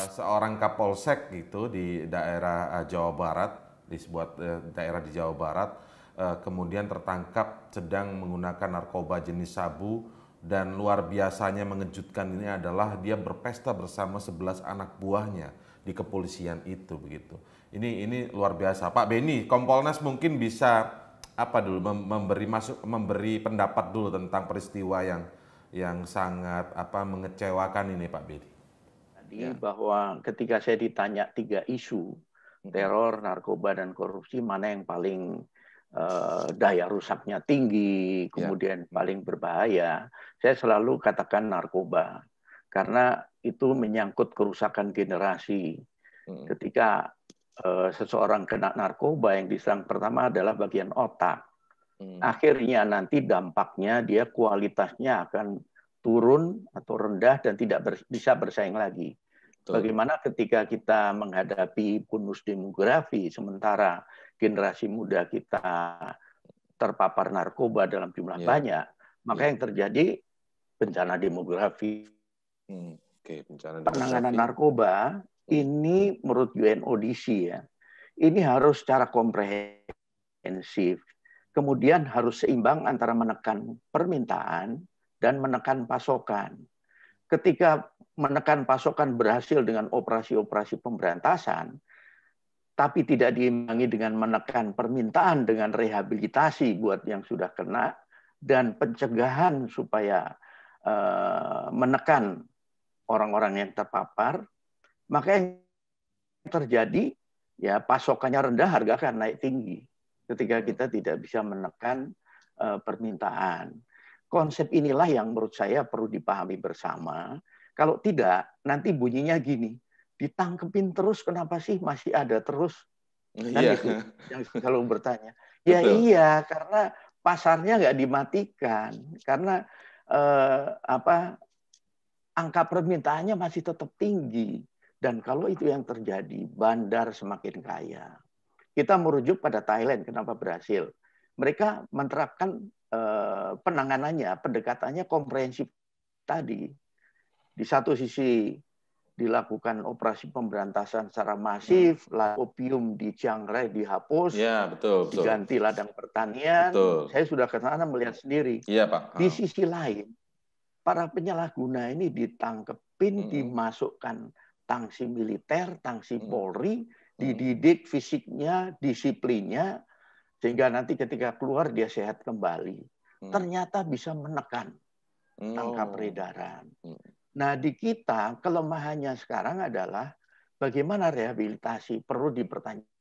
Eh, seorang Kapolsek gitu di daerah eh, Jawa Barat di sebuah eh, daerah di Jawa Barat kemudian tertangkap sedang menggunakan narkoba jenis sabu dan luar biasanya mengejutkan ini adalah dia berpesta bersama 11 anak buahnya di kepolisian itu begitu. Ini ini luar biasa. Pak Beni, Kompolnas mungkin bisa apa dulu memberi masuk memberi pendapat dulu tentang peristiwa yang yang sangat apa mengecewakan ini Pak Beni tadi ya. bahwa ketika saya ditanya tiga isu teror, narkoba dan korupsi mana yang paling uh, daya rusaknya tinggi, ya. kemudian ya. paling berbahaya, saya selalu katakan narkoba karena itu menyangkut kerusakan generasi. Ketika uh, seseorang kena narkoba yang diserang pertama adalah bagian otak. Mm. Akhirnya nanti dampaknya dia kualitasnya akan turun atau rendah dan tidak ber, bisa bersaing lagi. Betul. Bagaimana ketika kita menghadapi bonus demografi sementara generasi muda kita terpapar narkoba dalam jumlah yeah. banyak, maka yeah. yang terjadi bencana demografi. Hmm. Okay, bencana demografi. Penanganan narkoba ini menurut UNODC ya, ini harus secara komprehensif. Kemudian harus seimbang antara menekan permintaan dan menekan pasokan. Ketika menekan pasokan berhasil dengan operasi-operasi pemberantasan, tapi tidak diimbangi dengan menekan permintaan dengan rehabilitasi buat yang sudah kena dan pencegahan supaya eh, menekan orang-orang yang terpapar, maka yang terjadi ya pasokannya rendah, harga akan naik tinggi ketika kita tidak bisa menekan eh, permintaan. Konsep inilah yang menurut saya perlu dipahami bersama. Kalau tidak, nanti bunyinya gini, ditangkepin terus, kenapa sih masih ada terus? Kan iya. yeah. itu yang selalu bertanya. ya Betul. iya, karena pasarnya nggak dimatikan, karena eh, apa angka permintaannya masih tetap tinggi. Dan kalau itu yang terjadi, bandar semakin kaya. Kita merujuk pada Thailand, kenapa berhasil? mereka menerapkan eh, penanganannya, pendekatannya komprehensif tadi. Di satu sisi dilakukan operasi pemberantasan secara masif, hmm. opium di Chiangrai dihapus, ya, betul, betul. diganti ladang pertanian. Betul. Saya sudah ke sana melihat sendiri. Ya, Pak. Di sisi lain, para penyalahguna ini ditangkepin, hmm. dimasukkan tangsi militer, tangsi hmm. Polri, hmm. dididik fisiknya, disiplinnya, sehingga nanti ketika keluar dia sehat kembali hmm. ternyata bisa menekan hmm. angka peredaran. Hmm. Nah di kita kelemahannya sekarang adalah bagaimana rehabilitasi perlu dipertanyakan